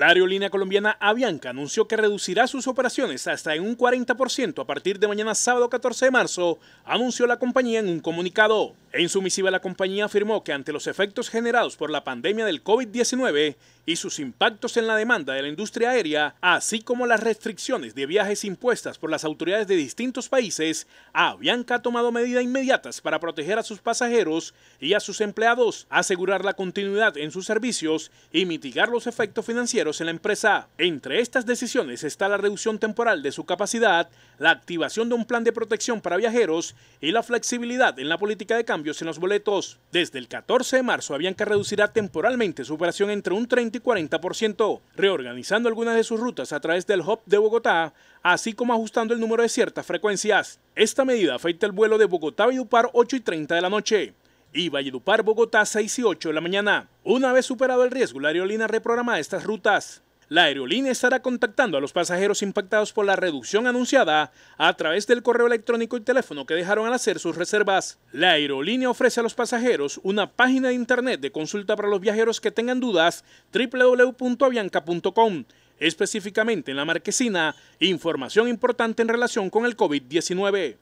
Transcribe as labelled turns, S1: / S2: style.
S1: La aerolínea colombiana Avianca anunció que reducirá sus operaciones hasta en un 40% a partir de mañana sábado 14 de marzo, anunció la compañía en un comunicado. En su misiva la compañía afirmó que ante los efectos generados por la pandemia del COVID-19 y sus impactos en la demanda de la industria aérea, así como las restricciones de viajes impuestas por las autoridades de distintos países, Avianca ha tomado medidas inmediatas para proteger a sus pasajeros y a sus empleados, asegurar la continuidad en sus servicios y mitigar los efectos financieros en la empresa. Entre estas decisiones está la reducción temporal de su capacidad, la activación de un plan de protección para viajeros y la flexibilidad en la política de cambio en los boletos. Desde el 14 de marzo, Avianca reducirá temporalmente su operación entre un 30 y 40%, reorganizando algunas de sus rutas a través del hub de Bogotá, así como ajustando el número de ciertas frecuencias. Esta medida afecta el vuelo de Bogotá-Valledupar 8 y 30 de la noche y Valledupar-Bogotá 6 y 8 de la mañana. Una vez superado el riesgo, la aerolínea reprograma estas rutas. La aerolínea estará contactando a los pasajeros impactados por la reducción anunciada a través del correo electrónico y teléfono que dejaron al hacer sus reservas. La aerolínea ofrece a los pasajeros una página de internet de consulta para los viajeros que tengan dudas www.avianca.com específicamente en la marquesina, información importante en relación con el COVID-19.